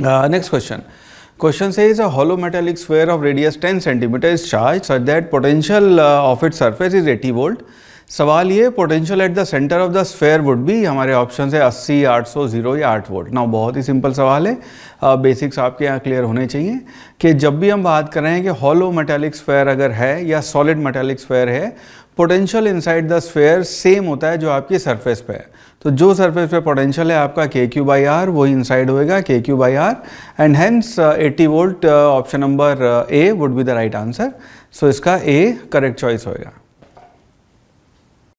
Uh, next question. Question says a hollow metallic sphere of radius 10 centimeter is charged such that potential uh, of its surface is 80 volt सवाल ये potential at the centre of the sphere would भी हमारे option है 80, 800, 0 या आठ volt ना बहुत ही simple सवाल है बेसिक्स आपके यहाँ क्लियर होने चाहिए कि जब भी हम बात कर रहे हैं कि हॉलो मेटेलिक स्फेयर अगर है या सॉलिड मेटेलिक स्फेयर है potential inside the sphere same होता है जो आपकी सरफेस पे है तो जो सरफेस पे पोटेंशियल है आपका के क्यू बाई आर वही इनसाइड होएगा K Q by R and hence eighty volt option number A would be the right answer so इसका ए करेक्ट चॉइस होएगा